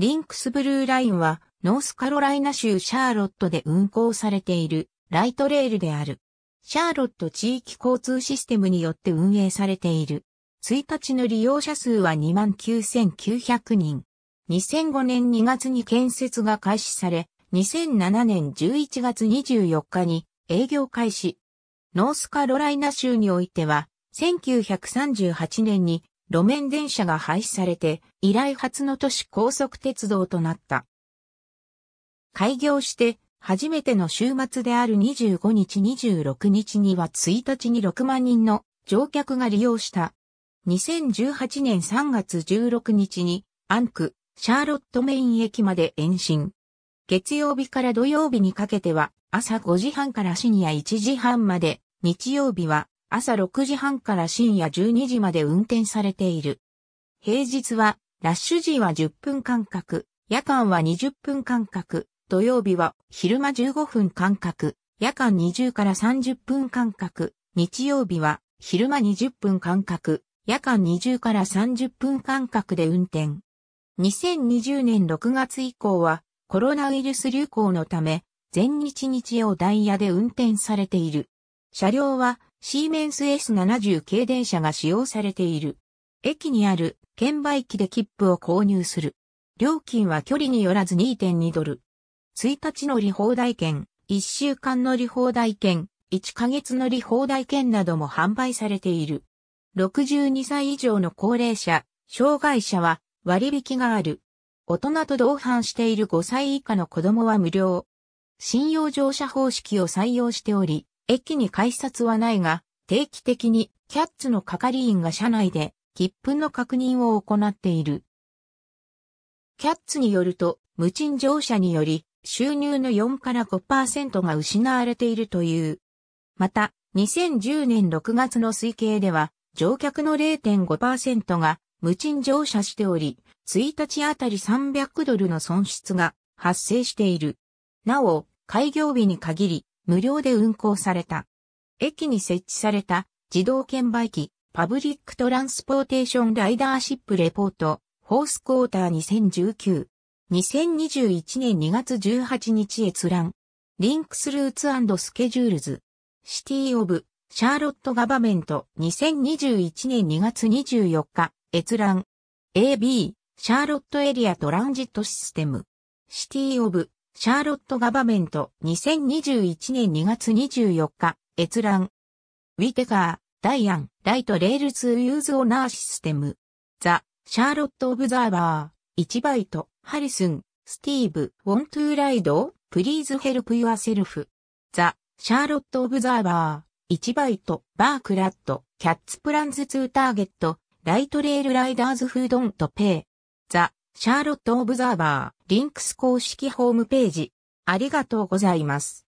リンクスブルーラインは、ノースカロライナ州シャーロットで運行されているライトレールである。シャーロット地域交通システムによって運営されている。1日の利用者数は29,900人。2005年2月に建設が開始され、2007年11月24日に営業開始。ノースカロライナ州においては、1938年に路面電車が廃止されて、以来初の都市高速鉄道となった。開業して、初めての週末である25日26日には1日に6万人の乗客が利用した。2018年3月16日に、アンク、シャーロットメイン駅まで延伸。月曜日から土曜日にかけては、朝5時半から深夜1時半まで、日曜日は朝6時半から深夜12時まで運転されている。平日は、ラッシュ時は10分間隔、夜間は20分間隔、土曜日は昼間15分間隔、夜間20から30分間隔、日曜日は昼間20分間隔、夜間20から30分間隔で運転。2020年6月以降はコロナウイルス流行のため全日日曜ダイヤで運転されている。車両はシーメンス S70 軽電車が使用されている。駅にある券売機で切符を購入する。料金は距離によらず2.2ドル。1日乗り放題券、1週間乗り放題券、1ヶ月乗り放題券なども販売されている。62歳以上の高齢者、障害者は割引がある。大人と同伴している5歳以下の子供は無料。信用乗車方式を採用しており、駅に改札はないが、定期的にキャッツの係員が車内で切符の確認を行っている。キャッツによると、無賃乗車により収入の4から5%が失われているという。また、2010年6月の推計では、乗客の0.5%が無賃乗車しており、1日あたり300ドルの損失が発生している。なお、開業日に限り、無料で運行された。駅に設置された自動券売機、パブリックトランスポーテーションライダーシップレポート、ホースクォーター2019。2021年2月18日閲覧。リンクスルーツスケジュールズ。シティオブ、シャーロットガバメント2021年2月24日、閲覧。AB、シャーロットエリアトランジットシステム。シティオブ、シャーロット・ガバメント、2021年2月24日、閲覧。ウィテカー、ダイアン、ライト・レールツ・ー・ユーズ・オナー・システム。ザ・シャーロット・オブザーバー、1バイト、ハリスン、スティーブ、ウォントゥーライド、プリーズヘルプユアセルフ。ザ、シャーロット・オブザーバー、1バイト、バークラット、キャッツプランズツー・ターゲット、ライトレールライダーズフードンとペイ。ザ、シャーロット・オブザーバー、リンクス公式ホームページ。ありがとうございます。